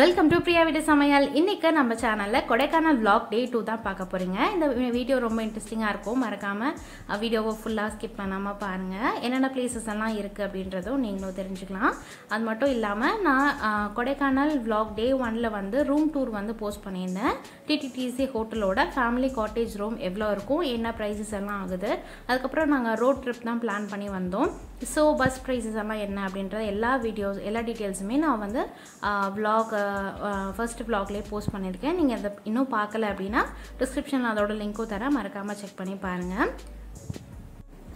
welcome to Priya வீடு சமையல் இன்றைக்கி நம்ம சேனலில் கொடைக்கானல் விளாக் டே டூ தான் பார்க்க போகிறீங்க இந்த வீடியோ ரொம்ப இன்ட்ரெஸ்டிங்காக இருக்கும் மறக்காமல் வீடியோவை ஃபுல்லாக ஸ்கிப் பண்ணாமல் பாருங்கள் என்னென்ன பிளேசஸ் எல்லாம் இருக்குது அப்படின்றதும் நீங்களும் தெரிஞ்சுக்கலாம் அது மட்டும் இல்லாமல் நான் கொடைக்கானல் விளாக் டே ஒனில் வந்து ரூம் டூர் வந்து போஸ்ட் பண்ணியிருந்தேன் டிடிடிசி ஹோட்டலோட ஃபேமிலி காட்டேஜ் ரூம் எவ்வளோ இருக்கும் என்ன ப்ரைஸஸ் எல்லாம் ஆகுது அதுக்கப்புறம் நாங்கள் ரோட் ட்ரிப் தான் பிளான் பண்ணி வந்தோம் ஸோ பஸ் ப்ரைஸஸ் எல்லாம் என்ன அப்படின்றது எல்லா வீடியோஸ் எல்லா டீட்டெயில்ஸுமே நான் வந்து விளாக் ஃபஸ்ட்டு ப்ளாக்லேயே போஸ்ட் பண்ணியிருக்கேன் நீங்கள் அதை இன்னும் பார்க்கல அப்படின்னா டிஸ்கிரிப்ஷனில் அதோட லிங்க்கும் தரேன் மறக்காமல் செக் பண்ணி பாருங்கள்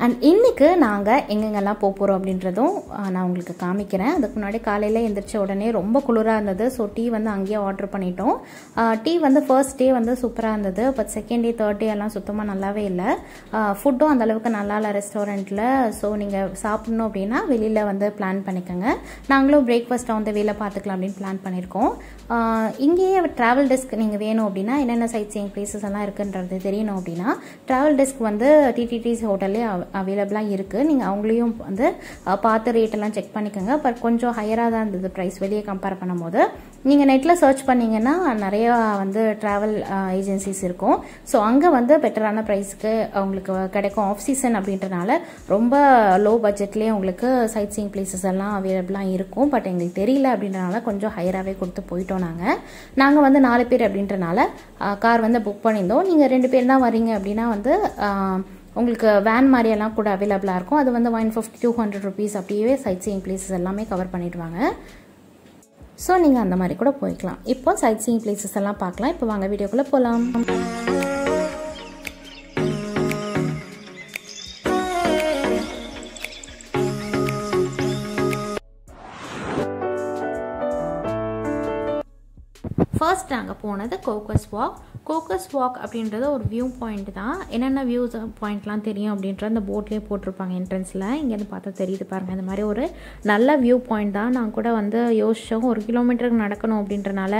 அண்ட் இன்றைக்கு நாங்கள் எங்கெங்கெல்லாம் போக போகிறோம் அப்படின்றதும் நான் உங்களுக்கு காமிக்கிறேன் அதுக்கு முன்னாடி காலையில் எந்திரிச்ச உடனே ரொம்ப குளிராக இருந்தது ஸோ டீ வந்து அங்கேயே ஆர்டர் பண்ணிட்டோம் டீ வந்து ஃபர்ஸ்ட் டே வந்து சூப்பராக இருந்தது but second day third day எல்லாம் சுத்தமாக நல்லாவே இல்லை ஃபுட்டும் அந்தளவுக்கு நல்லா இல்லை ரெஸ்டாரண்ட்டில் ஸோ நீங்கள் சாப்பிட்ணும் அப்படின்னா வெளியில் வந்து பிளான் பண்ணிக்கோங்க நாங்களும் பிரேக்ஃபாஸ்ட் வந்து வெளியில் பார்த்துக்கலாம் அப்படின்னு பிளான் பண்ணியிருக்கோம் இங்கேயே ட்ராவல் டெஸ்க் நீங்கள் வேணும் அப்படின்னா என்னென்ன சைட் சீங் எல்லாம் இருக்குன்றது தெரியணும் அப்படின்னா ட்ராவல் டெஸ்க் வந்து டிடிடிஸ் ஹோட்டல்லே அவைலபிளாக இருக்குது நீங்கள் அவங்களையும் வந்து பார்த்து ரேட்டெல்லாம் செக் பண்ணிக்கோங்க பட் கொஞ்சம் ஹையராக தான் இருந்தது ப்ரைஸ் வெளியே கம்பேர் பண்ணும்போது நீங்கள் நெட்டில் சர்ச் பண்ணிங்கன்னா நிறையா வந்து ட்ராவல் ஏஜென்சிஸ் இருக்கும் ஸோ அங்கே வந்து பெட்டரான ப்ரைஸ்க்கு அவங்களுக்கு கிடைக்கும் ஆஃப் சீசன் அப்படின்றனால ரொம்ப லோ பட்ஜெட்லேயே உங்களுக்கு சைட் சீங் பிளேசஸ் எல்லாம் அவைலபிளாக இருக்கும் பட் எங்களுக்கு தெரியல அப்படின்றனால கொஞ்சம் ஹையராகவே கொடுத்து போயிட்டோம் நாங்கள் நாங்கள் வந்து நாலு பேர் அப்படின்றனால கார் வந்து புக் பண்ணியிருந்தோம் நீங்கள் ரெண்டு பேர் தான் வரீங்க அப்படின்னா வந்து உங்களுக்கு வேன் மாதிரியெல்லாம் கூட அவைலபிளாக இருக்கும் அது வந்து one fifty two hundred rupees அப்படியே சைட் சீயிங் பிளேசஸ் எல்லாமே கவர் பண்ணிடுவாங்க ஸோ நீங்கள் அந்த மாதிரி கூட போய்க்கலாம் இப்போ சைட் சீயிங் பிளேசஸ் எல்லாம் பார்க்கலாம் இப்போ வாங்க வீடியோக்குள்ளே போகலாம் போனது கோக்கஸ் வாக் கோக்கஸ் வாக் அப்படின்றது ஒரு வியூ பாயிண்ட் தான் என்னென்ன வியூஸ் பாயிண்ட்லாம் தெரியும் அப்படின்ற அந்த போட்லேயே போட்டிருப்பாங்க என்ட்ரன்ஸில் இங்கேருந்து பார்த்தா தெரியுது பாருங்கள் இந்த மாதிரி ஒரு நல்ல வியூ பாயிண்ட் தான் நான் கூட வந்து யோசித்தோம் ஒரு கிலோமீட்டருக்கு நடக்கணும் அப்படின்றனால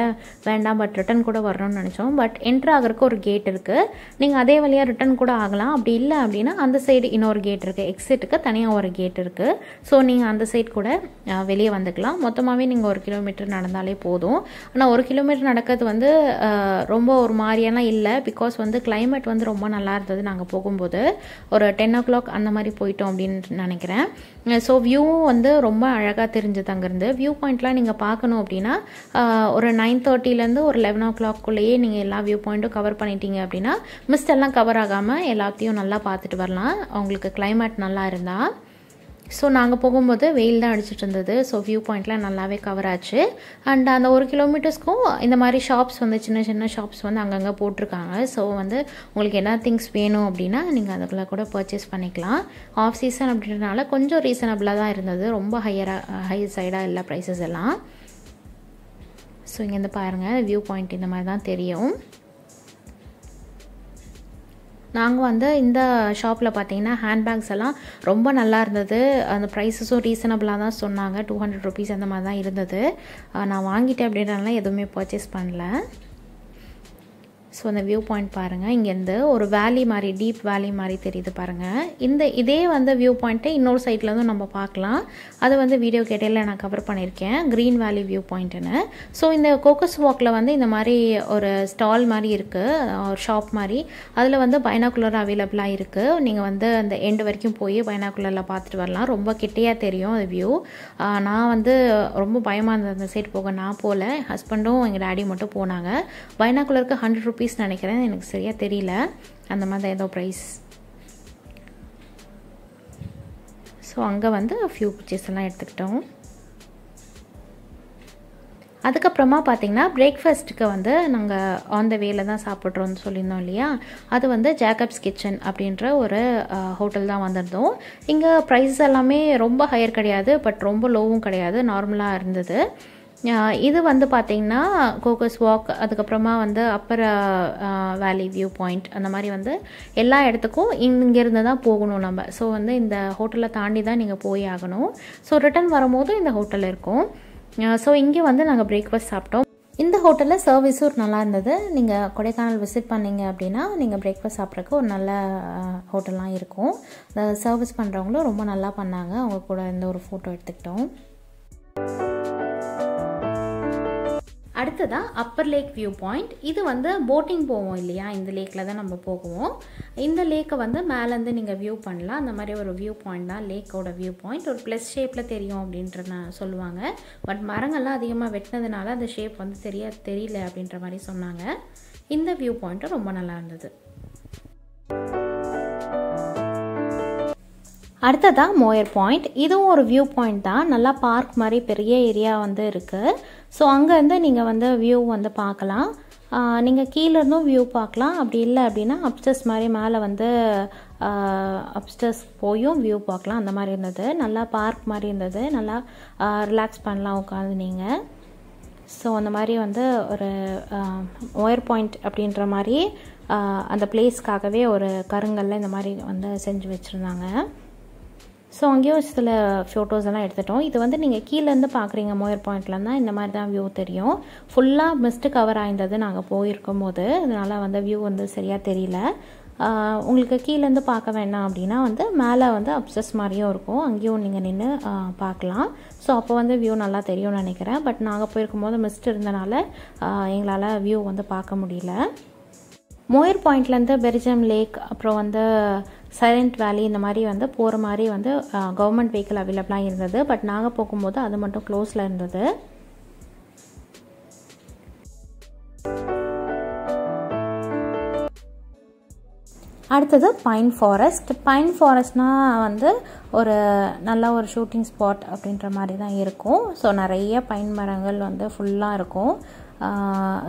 வேண்டாம் பட் ரிட்டன் கூட வரணும்னு நினச்சோம் பட் என்ட்ரு ஆகிறதுக்கு ஒரு கேட் இருக்குது நீங்கள் அதே வழியாக ரிட்டன் கூட ஆகலாம் அப்படி இல்லை அப்படின்னா அந்த சைடு இன்னொரு கேட் இருக்குது எக்ஸிட்டுக்கு தனியாக ஒரு கேட் இருக்குது ஸோ நீங்கள் அந்த சைட் கூட வெளியே வந்துக்கலாம் மொத்தமாகவே நீங்கள் ஒரு கிலோமீட்டர் நடந்தாலே போதும் ஆனால் ஒரு கிலோமீட்டர் நடக்கிறது வந்து ரொம்ப ஒரு மாதிரியெல்லாம் இல்லை பிகாஸ் வந்து கிளைமேட் வந்து ரொம்ப நல்லா இருந்தது நாங்கள் போகும்போது ஒரு டென் ஓ கிளாக் அந்த மாதிரி போயிட்டோம் அப்படின்னு நினைக்கிறேன் ஸோ வியூவும் வந்து ரொம்ப அழகாக தெரிஞ்சது அங்கேருந்து வியூ பாயிண்ட்லாம் நீங்கள் பார்க்கணும் அப்படின்னா ஒரு நைன் தேர்ட்டிலேருந்து ஒரு லெவன் ஓ கிளாக்குள்ளேயே நீங்கள் எல்லா வியூ பாயிண்ட்டும் கவர் பண்ணிட்டீங்க அப்படின்னா மிஸ்ட் எல்லாம் கவர் ஆகாமல் எல்லாத்தையும் நல்லா பார்த்துட்டு வரலாம் அவங்களுக்கு கிளைமேட் நல்லா இருந்தால் ஸோ நாங்கள் போகும்போது வெயில் தான் அடிச்சிட்டு இருந்தது ஸோ வியூ பாயிண்ட்லாம் நல்லாவே கவர் ஆச்சு அண்ட் அந்த ஒரு கிலோமீட்டர்ஸ்க்கும் இந்த மாதிரி ஷாப்ஸ் வந்து சின்ன சின்ன ஷாப்ஸ் வந்து அங்கங்கே போட்டிருக்காங்க ஸோ வந்து உங்களுக்கு என்ன திங்ஸ் வேணும் அப்படின்னா நீங்கள் அதுக்குள்ளே கூட பர்ச்சேஸ் பண்ணிக்கலாம் ஆஃப் சீசன் அப்படின்றனால கொஞ்சம் ரீசனபிளாக தான் இருந்தது ரொம்ப ஹையராக ஹை சைடாக இல்லை ப்ரைஸஸ் எல்லாம் ஸோ இங்கேருந்து பாருங்கள் வியூ பாயிண்ட் இந்த மாதிரி தான் தெரியும் நாங்கள் வந்து இந்த ஷாப்பில் பார்த்தீங்கன்னா ஹேண்ட்பேக்ஸ் எல்லாம் ரொம்ப நல்லா இருந்தது அந்த ப்ரைஸஸும் ரீசனபிளாக தான் சொன்னாங்க டூ ஹண்ட்ரட் ருபீஸ் அந்த மாதிரி தான் இருந்தது நான் வாங்கிட்டேன் அப்படின்றனால எதுவுமே பர்ச்சேஸ் பண்ணல ஸோ அந்த வியூ பாயிண்ட் பாருங்கள் இங்கேருந்து ஒரு வேலி மாதிரி டீப் வேலி மாதிரி தெரியுது பாருங்கள் இந்த இதே வந்து வியூ பாயிண்ட்டை இன்னொரு சைட்லேருந்தும் நம்ம பார்க்கலாம் அது வந்து வீடியோ கேட்டையில் நான் கவர் பண்ணியிருக்கேன் க்ரீன் வேலி வியூ பாயிண்ட்டுன்னு ஸோ இந்த கோக்கஸ் வாக்கில் வந்து இந்த மாதிரி ஒரு ஸ்டால் மாதிரி இருக்குது ஒரு ஷாப் மாதிரி அதில் வந்து பைனாக்குலர் அவைலபிளாக இருக்குது நீங்கள் வந்து அந்த எண்டு வரைக்கும் போய் பைனாக்குலரில் பார்த்துட்டு வரலாம் ரொம்ப கிட்டையாக தெரியும் அது வியூ நான் வந்து ரொம்ப பயமாக இருந்தது அந்த சைடு போக நான் போகல ஹஸ்பண்டும் எங்கள் டேடி மட்டும் போனாங்க பைனாக்குலருக்கு ஹண்ட்ரட் ருப்பீஸ் நினைக்கிறேன் எனக்கு சரியாக தெரியல அந்த மாதிரி ஏதோ ப்ரைஸ் ஸோ அங்கே வந்து ஃபியூ பிக்சர்ஸ் எல்லாம் எடுத்துக்கிட்டோம் அதுக்கப்புறமா பார்த்திங்கன்னா பிரேக்ஃபாஸ்ட்டுக்கு வந்து நாங்கள் ஆன் த வேல தான் சாப்பிட்றோன்னு சொல்லியிருந்தோம் இல்லையா அது வந்து ஜேக்கப்ஸ் கிச்சன் அப்படின்ற ஒரு ஹோட்டல் தான் வந்திருந்தோம் இங்கே ப்ரைஸ் எல்லாமே ரொம்ப ஹையர் கிடையாது பட் ரொம்ப லோவும் கிடையாது நார்மலாக இருந்தது இது வந்து பார்த்திங்கன்னா கோகஸ் வாக் அதுக்கப்புறமா வந்து அப்பர் வேலி வியூ பாயிண்ட் அந்த மாதிரி வந்து எல்லா இடத்துக்கும் இங்கேருந்து தான் போகணும் நம்ம ஸோ வந்து இந்த ஹோட்டலை தாண்டி தான் நீங்கள் போய் ஆகணும் ஸோ ரிட்டன் வரும்போது இந்த ஹோட்டல் இருக்கும் ஸோ இங்கே வந்து நாங்கள் பிரேக்ஃபாஸ்ட் சாப்பிட்டோம் இந்த ஹோட்டலில் சர்வீஸும் நல்லா இருந்தது நீங்கள் கொடைக்கானல் விசிட் பண்ணீங்க அப்படின்னா நீங்கள் பிரேக்ஃபாஸ்ட் சாப்பிட்றக்கு ஒரு நல்ல ஹோட்டல்லாம் இருக்கும் சர்வீஸ் பண்ணுறவங்களும் ரொம்ப நல்லா பண்ணாங்க அவங்க கூட இந்த ஒரு ஃபோட்டோ எடுத்துக்கிட்டோம் அடுத்ததாக அப்பர் லேக் வியூ பாயிண்ட் இது வந்து போட்டிங் போவோம் இல்லையா இந்த லேக்கில் தான் நம்ம போகுவோம் இந்த லேக்கை வந்து மேலேருந்து நீங்கள் வியூ பண்ணலாம் அந்த மாதிரி ஒரு வியூ பாயிண்ட் தான் லேக்கோட வியூ பாயிண்ட் ஒரு ப்ளஸ் ஷேப்பில் தெரியும் அப்படின்ற நான் சொல்லுவாங்க பட் மரங்கள்லாம் அதிகமாக வெட்டினதுனால அந்த ஷேப் வந்து தெரிய தெரியல அப்படின்ற மாதிரி சொன்னாங்க இந்த வியூ பாயிண்ட்டும் ரொம்ப நல்லா இருந்தது அடுத்ததாக மோயர் பாயிண்ட் இதுவும் ஒரு வியூ பாயிண்ட் தான் நல்லா பார்க் மாதிரி பெரிய ஏரியா வந்து இருக்குது ஸோ அங்கேருந்து நீங்கள் வந்து வியூ வந்து பார்க்கலாம் நீங்கள் கீழேருந்தும் வியூ பார்க்கலாம் அப்படி இல்லை அப்படின்னா அப்ஸ்டர்ஸ் மாதிரி மேலே வந்து அப்ஸ்டர்ஸ் போயும் வியூ பார்க்கலாம் அந்த மாதிரி இருந்தது நல்லா பார்க் மாதிரி இருந்தது நல்லா ரிலாக்ஸ் பண்ணலாம் உட்காந்து நீங்கள் ஸோ அந்த மாதிரி வந்து ஒரு ஒயர் பாயிண்ட் அப்படின்ற மாதிரி அந்த பிளேஸ்க்காகவே ஒரு கருங்கல்ல இந்த மாதிரி வந்து செஞ்சு வச்சுருந்தாங்க ஸோ அங்கேயும் சில ஃபோட்டோஸ் எல்லாம் எடுத்துட்டோம் இது வந்து நீங்கள் கீழேருந்து பார்க்குறீங்க மோயர் பாயிண்ட்லேருந்தான் இந்த மாதிரி தான் வியூ தெரியும் ஃபுல்லாக மிஸ்ட் கவர் ஆயிருந்தது நாங்கள் போயிருக்கும் போது அதனால் வந்து வியூ வந்து சரியாக தெரியல உங்களுக்கு கீழேருந்து பார்க்க வேண்டாம் அப்படின்னா வந்து மேலே வந்து அப்சஸ் மாதிரியும் இருக்கும் அங்கேயும் நீங்கள் நின்று பார்க்கலாம் ஸோ அப்போ வந்து வியூ நல்லா தெரியும்னு நினைக்கிறேன் பட் நாங்கள் போயிருக்கும் போது மிஸ்ட் இருந்தனால எங்களால் வியூ வந்து பார்க்க முடியல மோயர் பாயிண்ட்லேருந்து பெரிஜம் லேக் அப்புறம் வந்து சைலண்ட் வேலி இந்த மாதிரி வந்து போகிற மாதிரி வந்து கவர்மெண்ட் வெஹிக்கிள் அவைலபிளாக இருந்தது பட் நாங்கள் போகும்போது அது மட்டும் க்ளோஸில் இருந்தது அடுத்தது பைன் ஃபாரஸ்ட் பைன் ஃபாரஸ்ட்னால் வந்து ஒரு நல்ல ஒரு ஷூட்டிங் ஸ்பாட் அப்படின்ற மாதிரி தான் இருக்கும் ஸோ நிறைய பைன் மரங்கள் வந்து ஃபுல்லாக இருக்கும்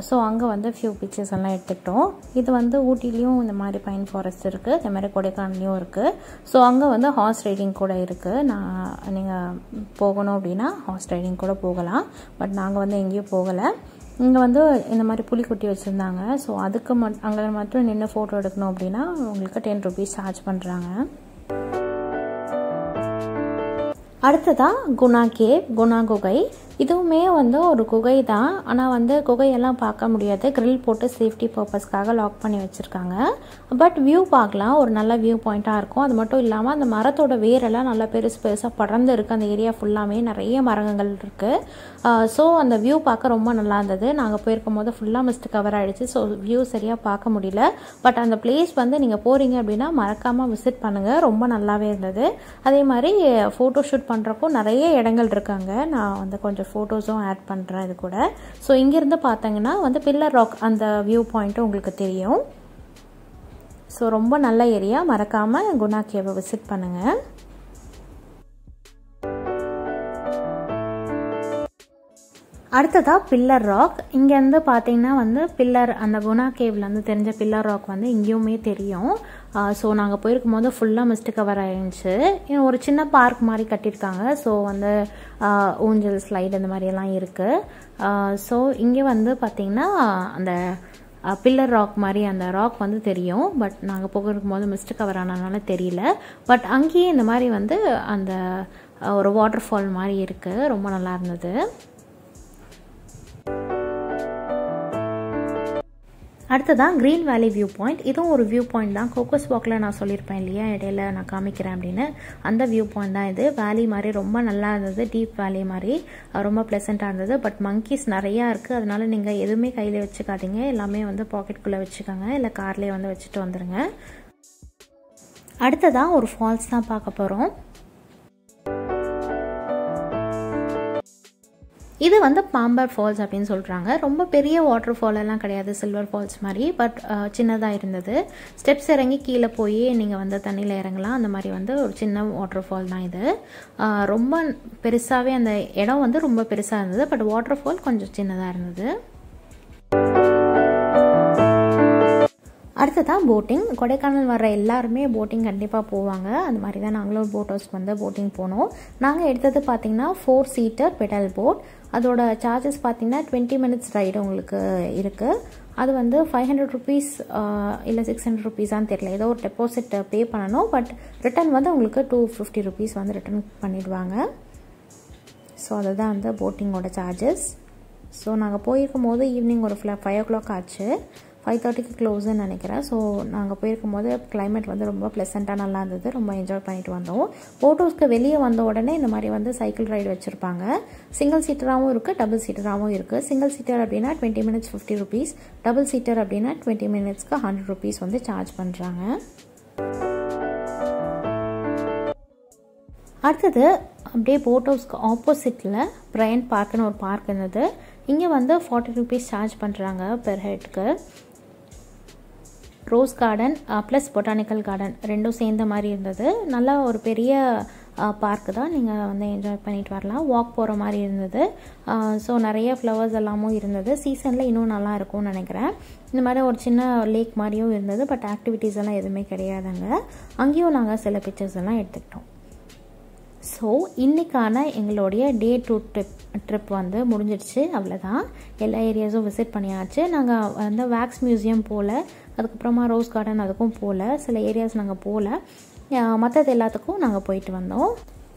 ஸோ அங்கே வந்து ஃபியூ பிக்சர்ஸ் எல்லாம் எடுத்துக்கிட்டோம் இது வந்து ஊட்டிலையும் இந்த மாதிரி பைன் ஃபாரஸ்ட் இருக்குது இந்த மாதிரி கொடைக்கானல்லையும் இருக்குது ஸோ அங்கே வந்து ஹார்ஸ் ரைடிங் கூட இருக்குது நான் நீங்கள் போகணும் அப்படின்னா ஹார்ஸ் ரைடிங் கூட போகலாம் பட் நாங்கள் வந்து எங்கேயும் போகலை இங்கே வந்து இந்த மாதிரி புளிக்குட்டி வச்சுருந்தாங்க ஸோ அதுக்கு மட் அங்கே மட்டும் நின்று ஃபோட்டோ எடுக்கணும் அப்படின்னா உங்களுக்கு டென் ருபீஸ் சார்ஜ் பண்ணுறாங்க அடுத்ததான் குணா கேவ் குணா குகை இதுவுமே வந்து ஒரு குகை தான் ஆனால் வந்து குகையெல்லாம் பார்க்க முடியாது கிரில் போட்டு சேஃப்டி பர்பஸ்க்காக லாக் பண்ணி வச்சுருக்காங்க பட் வியூ பார்க்கலாம் ஒரு நல்ல வியூ பாயிண்ட்டாக இருக்கும் அது மட்டும் இல்லாமல் அந்த மரத்தோட வேரெல்லாம் நல்லா பெருசு பெருசாக படர்ந்து இருக்குது அந்த ஏரியா ஃபுல்லாமே நிறைய மரங்கள் இருக்குது ஸோ அந்த வியூ பார்க்க ரொம்ப நல்லா இருந்தது நாங்கள் போயிருக்கும் போது ஃபுல்லாக மிஸ்ட் கவர் ஆகிடுச்சு ஸோ வியூ சரியாக பார்க்க முடியல பட் அந்த பிளேஸ் வந்து நீங்கள் போகிறீங்க அப்படின்னா மறக்காமல் விசிட் பண்ணுங்கள் ரொம்ப நல்லாவே இருந்தது அதே மாதிரி ஃபோட்டோ ஷூட் பண்ணுறக்கும் நிறைய இடங்கள் இருக்காங்க நான் வந்து கொஞ்சம் ஒரு ஃபோட்டோஸும் ஆட் பண்ணுறேன் இது கூட ஸோ இங்கேருந்து பார்த்தீங்கன்னா வந்து பில்லர் ராக் அந்த வியூ பாயிண்ட்டும் உங்களுக்கு தெரியும் ஸோ ரொம்ப நல்ல ஏரியா மறக்காமல் குணா கேவை விசிட் பண்ணுங்கள் அடுத்ததாக பில்லர் ராக் இங்கேருந்து பார்த்தீங்கன்னா வந்து பில்லர் அந்த குணா கேவ்லேருந்து தெரிஞ்ச பில்லர் ராக் வந்து இங்கேயுமே தெரியும் ஸோ நாங்கள் போயிருக்கும் போது ஃபுல்லாக மிஸ்ட் கவர் ஆகிடுச்சு ஒரு சின்ன பார்க் மாதிரி கட்டியிருக்காங்க ஸோ வந்து ஊஞ்சல் ஸ்லைடு அந்த மாதிரியெல்லாம் இருக்குது ஸோ இங்கே வந்து பார்த்திங்கன்னா அந்த பில்லர் ராக் மாதிரி அந்த ராக் வந்து தெரியும் பட் நாங்கள் போகிறக்கும் போது மிஸ்ட் கவர் ஆனதுனால தெரியல பட் அங்கேயே இந்த மாதிரி வந்து அந்த ஒரு வாட்டர் ஃபால் மாதிரி இருக்குது ரொம்ப நல்லா இருந்தது அடுத்ததான் க்ரீன் வேலி வியூ பாயிண்ட் இதுவும் ஒரு வியூ பாயிண்ட் தான் கோகோஸ் வாக்கில் நான் சொல்லியிருப்பேன் இல்லையா இடையில நான் காமிக்கிறேன் அப்படின்னு அந்த வியூ பாயிண்ட் தான் இது வேலி மாதிரி ரொம்ப நல்லா இருந்தது டீப் வேலி மாதிரி ரொம்ப ப்ளசண்ட்டாக இருந்தது பட் மங்கீஸ் நிறையா இருக்குது அதனால நீங்கள் எதுவுமே கையில் வச்சுக்காதீங்க எல்லாமே வந்து பாக்கெட்குள்ளே வச்சுக்கோங்க இல்லை கார்லேயே வந்து வச்சுட்டு வந்துடுங்க அடுத்ததான் ஒரு ஃபால்ஸ் தான் பார்க்க போகிறோம் இது வந்து பாம்பர் ஃபால்ஸ் அப்படின்னு சொல்கிறாங்க ரொம்ப பெரிய வாட்டர் ஃபால் எல்லாம் கிடையாது சில்வர் ஃபால்ஸ் மாதிரி பட் சின்னதாக இருந்தது ஸ்டெப்ஸ் இறங்கி கீழே போய் நீங்கள் வந்து தண்ணியில் இறங்கலாம் அந்த மாதிரி வந்து ஒரு சின்ன வாட்டர் ஃபால் தான் இது ரொம்ப பெருசாகவே அந்த இடம் வந்து ரொம்ப பெருசாக இருந்தது பட் வாட்டர் ஃபால் கொஞ்சம் சின்னதாக இருந்தது அடுத்ததான் போட்டிங் கொடைக்கானல் வர்ற எல்லாருமே போட்டிங் கண்டிப்பாக போவாங்க அந்த மாதிரி தான் நாங்களும் போட் ஹவுஸ்க்கு வந்து போட்டிங் போனோம் நாங்கள் எடுத்தது பார்த்திங்கன்னா ஃபோர் சீட்டர் பெடல் போட் அதோட சார்ஜஸ் பார்த்திங்கன்னா டுவெண்ட்டி மினிட்ஸ் ரைடு உங்களுக்கு இருக்குது அது வந்து ஃபைவ் ஹண்ட்ரட் ருபீஸ் இல்லை சிக்ஸ் ஹண்ட்ரட் ருபீஸான்னு தெரியல ஏதோ ஒரு டெபாசிட் பே பண்ணணும் பட் ரிட்டன் வந்து உங்களுக்கு டூ ஃபிஃப்டி ருபீஸ் வந்து ரிட்டன் பண்ணிவிடுவாங்க ஸோ அதுதான் வந்து போட்டிங்கோட சார்ஜஸ் ஸோ நாங்கள் போயிருக்கும் போது ஈவினிங் ஒரு ஃபில் ஃபைவ் ஓ கிளாக் ஆச்சு ஃபைவ் தேர்ட்டிக்கு க்ளோஸ்ன்னு நினைக்கிறேன் ஸோ நாங்கள் போயிருக்கும் போது கிளைமேட் வந்து ரொம்ப ப்ளசண்ட்டாக நல்லா இருந்தது ரொம்ப என்ஜாய் பண்ணிட்டு வந்தோம் ஃபோட்டோஸ்க்கு வெளியே வந்த உடனே இந்த மாதிரி வந்து சைக்கிள் ரைடு வச்சுருப்பாங்க சிங்கிள் சீட்டராகவும் இருக்குது டபுள் சீட்டராகவும் இருக்குது சிங்கிள் சீட்டர் அப்படின்னா twenty minutes fifty rupees double seater அப்படின்னா டுவெண்ட்டி மினிட்ஸ்க்கு ஹண்ட்ரட் ருபீஸ் வந்து சார்ஜ் பண்ணுறாங்க அடுத்தது அப்படியே போட் ஹவுஸ்க்கு ஆப்போசிட்டில் பிரையன் பார்க்குன்னு ஒரு பார்க் இருந்தது இங்கே வந்து ஃபார்ட்டி ருபீஸ் சார்ஜ் பண்ணுறாங்க பெர் ஹெட்க்கு rose garden plus botanical garden ரெண்டும் சேர்ந்த மாதிரி இருந்தது நல்லா ஒரு பெரிய பார்க்கு தான் நீங்கள் வந்து என்ஜாய் பண்ணிட்டு வரலாம் வாக் போகிற மாதிரி இருந்தது ஸோ நிறைய ஃப்ளவர்ஸ் எல்லாமும் இருந்தது சீசனில் இன்னும் நல்லா இருக்கும்னு நினைக்கிறேன் இந்த மாதிரி ஒரு சின்ன லேக் மாதிரியும் இருந்தது பட் ஆக்டிவிட்டீஸ் எல்லாம் எதுவுமே கிடையாதுங்க அங்கேயும் நாங்கள் சில பிக்சர்ஸ் எல்லாம் எடுத்துக்கிட்டோம் ஸோ இன்றைக்கான எங்களுடைய டே டூ ட்ரிப் ட்ரிப் வந்து முடிஞ்சிடுச்சு அவ்வளோதான் எல்லா ஏரியாஸும் விசிட் பண்ணியாச்சு நாங்கள் வந்து வேக்ஸ் மியூசியம் போகல அதுக்கப்புறமா ரோஸ் கார்டன் அதுக்கும் போகல சில ஏரியாஸ் நாங்கள் போகல மற்றது எல்லாத்துக்கும் நாங்கள் போயிட்டு வந்தோம்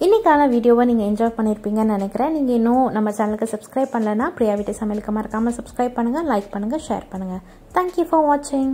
இன்றைக்கான வீடியோவை நீங்கள் என்ஜாய் பண்ணியிருப்பீங்கன்னு நினைக்கிறேன் நீங்கள் இன்னும் நம்ம சேனலுக்கு சப்ஸ்கிரைப் பண்ணலைன்னா பிரியா வீட்டு சமையலுக்கு மறக்காமல் சப்ஸ்கிரைப் பண்ணுங்கள் லைக் பண்ணுங்கள் ஷேர் பண்ணுங்கள் தேங்க்யூ ஃபார் வாட்சிங்